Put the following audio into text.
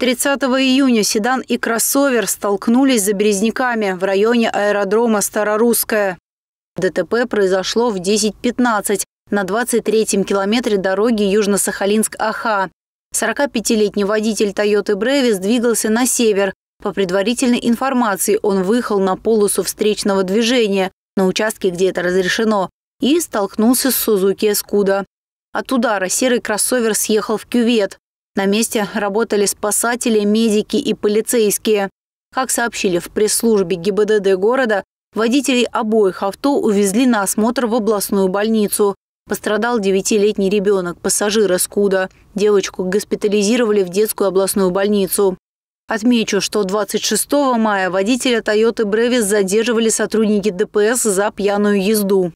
30 июня седан и кроссовер столкнулись за березняками в районе аэродрома Старорусская. ДТП произошло в 10.15 на 23-м километре дороги Южно-Сахалинск-Аха. 45-летний водитель Toyota Brevis двигался на север. По предварительной информации, он выехал на полосу встречного движения на участке, где это разрешено, и столкнулся с Сузуки Эскуда. От удара серый кроссовер съехал в кювет. На месте работали спасатели, медики и полицейские. Как сообщили в пресс-службе ГИБДД города, водителей обоих авто увезли на осмотр в областную больницу. Пострадал девятилетний ребенок, пассажир скуда. Девочку госпитализировали в детскую областную больницу. Отмечу, что 26 мая водителя Toyota Brevis задерживали сотрудники ДПС за пьяную езду.